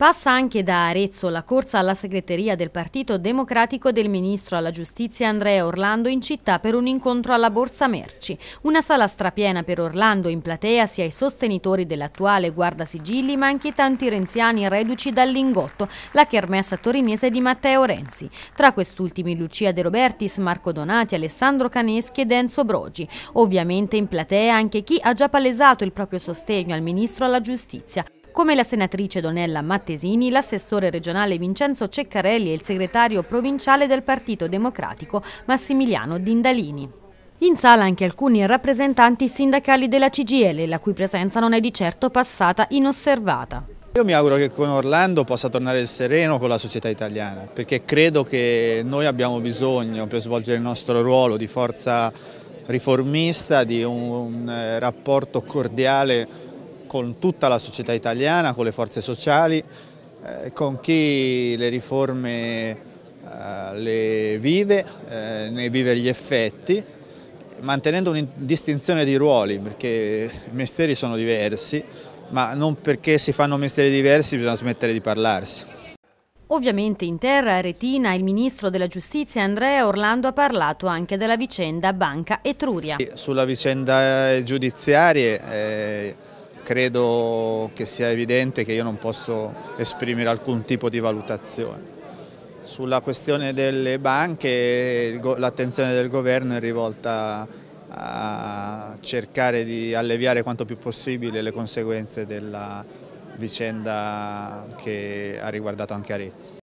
Passa anche da Arezzo la corsa alla segreteria del Partito Democratico del Ministro alla Giustizia Andrea Orlando in città per un incontro alla Borsa Merci. Una sala strapiena per Orlando in platea sia i sostenitori dell'attuale guardasigilli ma anche tanti renziani reduci dal lingotto, la kermessa torinese di Matteo Renzi. Tra quest'ultimi Lucia De Robertis, Marco Donati, Alessandro Caneschi e Enzo Brogi. Ovviamente in platea anche chi ha già palesato il proprio sostegno al Ministro alla Giustizia. Come la senatrice Donella Mattesini, l'assessore regionale Vincenzo Ceccarelli e il segretario provinciale del Partito Democratico Massimiliano Dindalini. In sala anche alcuni rappresentanti sindacali della CGL, la cui presenza non è di certo passata inosservata. Io mi auguro che con Orlando possa tornare il sereno con la società italiana, perché credo che noi abbiamo bisogno per svolgere il nostro ruolo di forza riformista, di un eh, rapporto cordiale con tutta la società italiana, con le forze sociali, eh, con chi le riforme eh, le vive, eh, ne vive gli effetti, mantenendo una distinzione di ruoli perché i mestieri sono diversi, ma non perché si fanno mestieri diversi bisogna smettere di parlarsi. Ovviamente in terra retina il ministro della giustizia Andrea Orlando ha parlato anche della vicenda Banca Etruria. Sulla vicenda giudiziaria eh, credo che sia evidente che io non posso esprimere alcun tipo di valutazione. Sulla questione delle banche l'attenzione del governo è rivolta a cercare di alleviare quanto più possibile le conseguenze della vicenda che ha riguardato anche Arezzo.